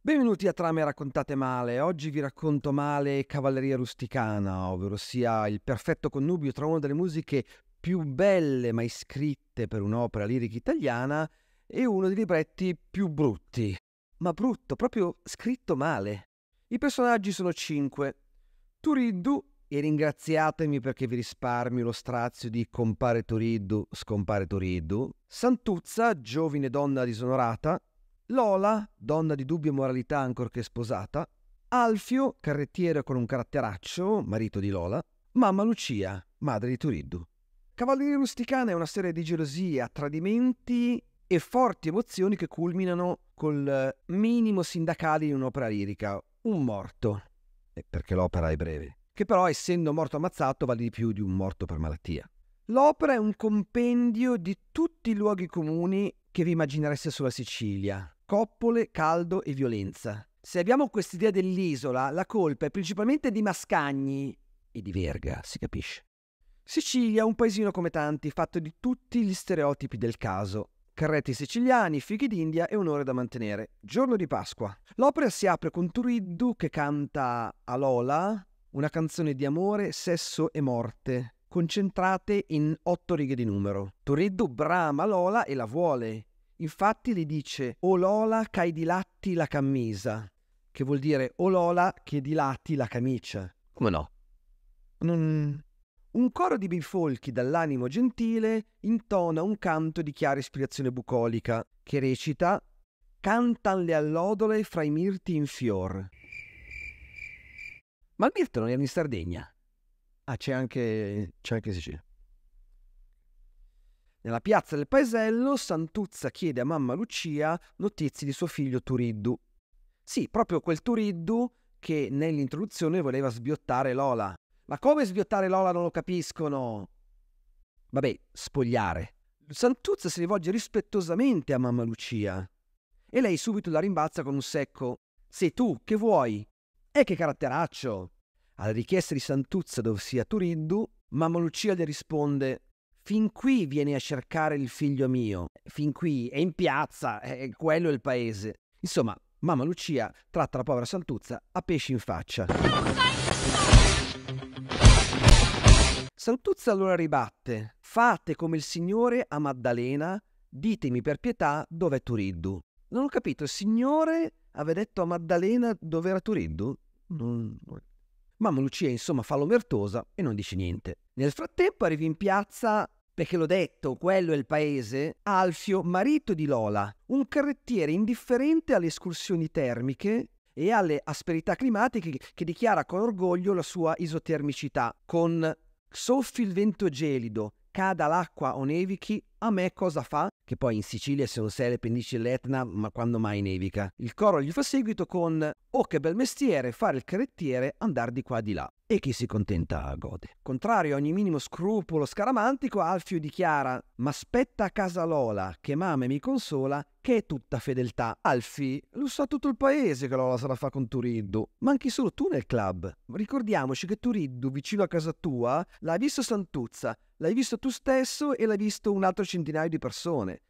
Benvenuti a Trame raccontate male. Oggi vi racconto male Cavalleria rusticana, ovvero sia il perfetto connubio tra una delle musiche più belle mai scritte per un'opera lirica italiana e uno dei libretti più brutti. Ma brutto, proprio scritto male. I personaggi sono cinque. Turiddu, e ringraziatemi perché vi risparmio lo strazio di compare Turiddu, scompare Turiddu. Santuzza, giovine donna disonorata, Lola, donna di dubbia moralità ancorché sposata, Alfio, carrettiere con un caratteraccio, marito di Lola, mamma Lucia, madre di Turiddu. Cavalleria Rusticana è una serie di gelosie, tradimenti e forti emozioni che culminano col minimo sindacale in un'opera lirica, un morto, perché l'opera è breve, che però essendo morto ammazzato vale di più di un morto per malattia. L'opera è un compendio di tutti i luoghi comuni che vi immaginereste sulla Sicilia, coppole, caldo e violenza. Se abbiamo quest'idea dell'isola, la colpa è principalmente di Mascagni e di Verga, si capisce. Sicilia è un paesino come tanti, fatto di tutti gli stereotipi del caso. Carretti siciliani, fichi d'India e onore da mantenere. Giorno di Pasqua. L'opera si apre con Turiddu che canta Alola, una canzone di amore, sesso e morte, concentrate in otto righe di numero. Turiddu brama Lola e la vuole, Infatti le dice O Lola cai dilatti la camisa, che vuol dire O Lola che dilatti la camicia. Come no? Non... Un coro di bifolchi dall'animo gentile intona un canto di chiara ispirazione bucolica, che recita Cantan le allodole fra i mirti in fior. Ma il mirto non era in Sardegna? Ah, c'è anche, c'è anche Sicilia. Nella piazza del paesello, Santuzza chiede a mamma Lucia notizie di suo figlio Turiddu. Sì, proprio quel Turiddu che nell'introduzione voleva sbiottare Lola. Ma come sbiottare Lola non lo capiscono? Vabbè, spogliare. Santuzza si rivolge rispettosamente a mamma Lucia. E lei subito la rimbalza con un secco. Sei tu, che vuoi? E eh, che caratteraccio! Alla richiesta di Santuzza dove sia Turiddu, mamma Lucia le risponde fin qui vieni a cercare il figlio mio, fin qui è in piazza, è quello è il paese. Insomma, mamma Lucia tratta la povera Santuzza a pesci in faccia. Santuzza allora ribatte, fate come il Signore a Maddalena, ditemi per pietà dov'è Turiddu. Non ho capito, il Signore aveva detto a Maddalena dov'era Turiddu? Non... Mamma Lucia insomma fa l'omertosa e non dice niente. Nel frattempo arrivi in piazza perché l'ho detto, quello è il paese, Alfio, marito di Lola, un carrettiere indifferente alle escursioni termiche e alle asperità climatiche che dichiara con orgoglio la sua isotermicità, con soffi il vento gelido, cada l'acqua o nevichi, a me cosa fa? Che poi in Sicilia se non sei alle pendici dell'Etna, ma quando mai nevica. Il coro gli fa seguito con Oh che bel mestiere, fare il carrettiere, andare di qua di là. E chi si contenta gode. Contrario a ogni minimo scrupolo scaramantico, Alfio dichiara Ma aspetta a casa Lola, che mame mi consola, che è tutta fedeltà. Alfi, lo sa tutto il paese che Lola se la fa con Turiddu. Manchi solo tu nel club. Ricordiamoci che Turiddu, vicino a casa tua, l'hai visto Santuzza, l'hai visto tu stesso e l'hai visto un altro centinaio di persone.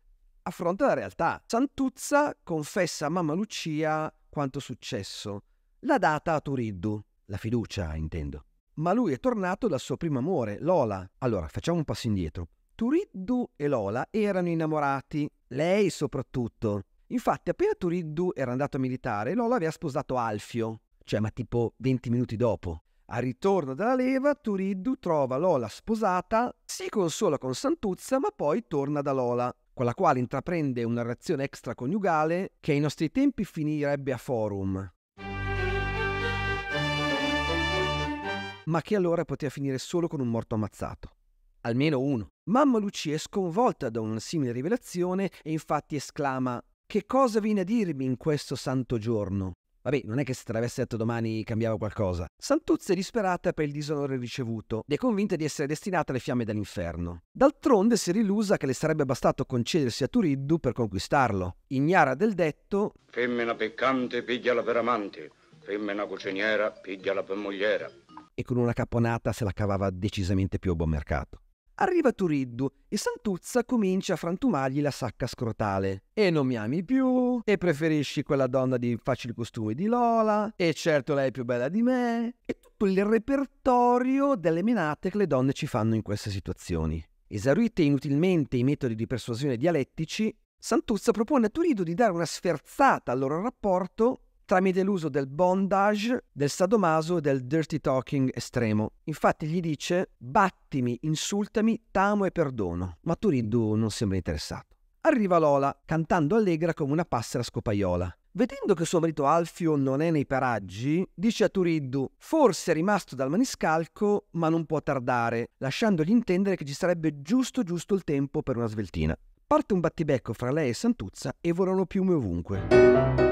Affronta la realtà. Santuzza confessa a mamma Lucia quanto successo. La data a Turiddu, la fiducia intendo. Ma lui è tornato dal suo primo amore, Lola. Allora, facciamo un passo indietro. Turiddu e Lola erano innamorati, lei soprattutto. Infatti, appena Turiddu era andato a militare, Lola aveva sposato Alfio, cioè ma tipo 20 minuti dopo. Al ritorno dalla leva, Turiddu trova Lola sposata, si consola con Santuzza, ma poi torna da Lola, con la quale intraprende una relazione extraconiugale che ai nostri tempi finirebbe a forum. Ma che allora poteva finire solo con un morto ammazzato. Almeno uno. Mamma Lucia è sconvolta da una simile rivelazione e infatti esclama Che cosa viene a dirmi in questo santo giorno? Vabbè, non è che se te l'avesse detto domani cambiava qualcosa. Santuzza è disperata per il disonore ricevuto ed è convinta di essere destinata alle fiamme dell'inferno. D'altronde si è rilusa che le sarebbe bastato concedersi a Turiddu per conquistarlo. Ignara del detto... Femmina peccante, pigliala per amante. Femmina cuciniera, pigliala per mogliera. E con una caponata se la cavava decisamente più a buon mercato. Arriva Turiddu e Santuzza comincia a frantumargli la sacca scrotale. E non mi ami più, e preferisci quella donna di facili costumi di Lola, e certo lei è più bella di me, e tutto il repertorio delle menate che le donne ci fanno in queste situazioni. Esaurite inutilmente i metodi di persuasione dialettici, Santuzza propone a Turiddu di dare una sferzata al loro rapporto tramite l'uso del bondage, del sadomaso e del dirty talking estremo. Infatti gli dice battimi, insultami, t'amo e perdono, ma Turiddu non sembra interessato. Arriva Lola, cantando allegra come una passera scopaiola. Vedendo che suo marito Alfio non è nei paraggi, dice a Turiddu, forse è rimasto dal maniscalco, ma non può tardare, lasciandogli intendere che ci sarebbe giusto giusto il tempo per una sveltina. Parte un battibecco fra lei e Santuzza e volano piume ovunque.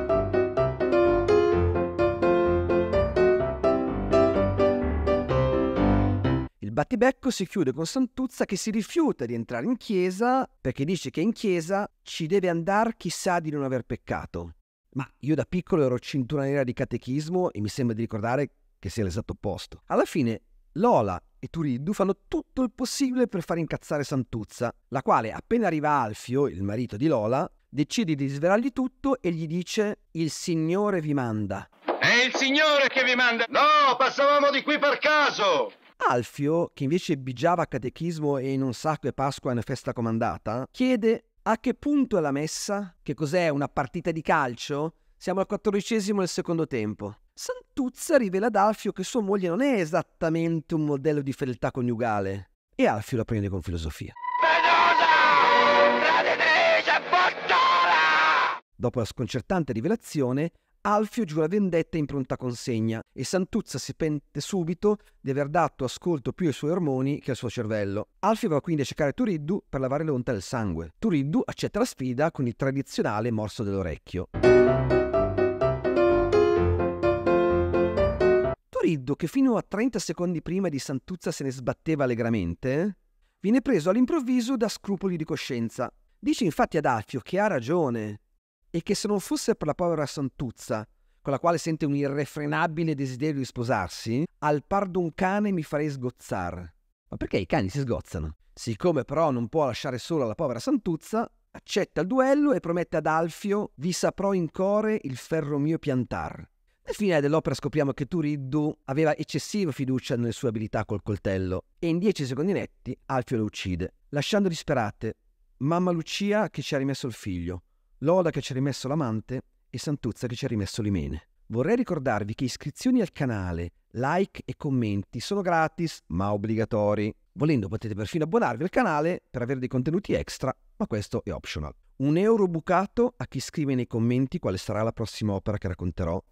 battibecco si chiude con Santuzza che si rifiuta di entrare in chiesa perché dice che in chiesa ci deve andare chissà di non aver peccato. Ma io da piccolo ero cintura nera di catechismo e mi sembra di ricordare che sia l'esatto opposto. Alla fine Lola e Turiddu fanno tutto il possibile per far incazzare Santuzza, la quale appena arriva Alfio, il marito di Lola, decide di svelargli tutto e gli dice il Signore vi manda. È il Signore che vi manda! No, passavamo di qui per caso! Alfio, che invece bigiava a catechismo e in un sacco e Pasqua è una festa comandata, chiede a che punto è la messa? Che cos'è una partita di calcio? Siamo al quattordicesimo del secondo tempo. Santuzza rivela ad Alfio che sua moglie non è esattamente un modello di fedeltà coniugale e Alfio la prende con filosofia. Dopo la sconcertante rivelazione, Alfio giura vendetta in pronta consegna e Santuzza si pente subito di aver dato ascolto più ai suoi ormoni che al suo cervello. Alfio va quindi a cercare Turiddu per lavare l'onta del sangue. Turiddu accetta la sfida con il tradizionale morso dell'orecchio. Turiddu, che fino a 30 secondi prima di Santuzza se ne sbatteva allegramente, viene preso all'improvviso da scrupoli di coscienza. Dice infatti ad Alfio che ha ragione e che se non fosse per la povera santuzza, con la quale sente un irrefrenabile desiderio di sposarsi, al par d'un cane mi farei sgozzare. Ma perché i cani si sgozzano? Siccome però non può lasciare sola la povera santuzza, accetta il duello e promette ad Alfio vi saprò in core il ferro mio piantar. Nel finale dell'opera scopriamo che Turiddu aveva eccessiva fiducia nelle sue abilità col coltello e in dieci secondi netti Alfio lo uccide, lasciando disperate mamma Lucia che ci ha rimesso il figlio, Lola che ci ha rimesso l'amante e Santuzza che ci ha rimesso l'imene. Vorrei ricordarvi che iscrizioni al canale, like e commenti sono gratis ma obbligatori. Volendo potete perfino abbonarvi al canale per avere dei contenuti extra, ma questo è optional. Un euro bucato a chi scrive nei commenti quale sarà la prossima opera che racconterò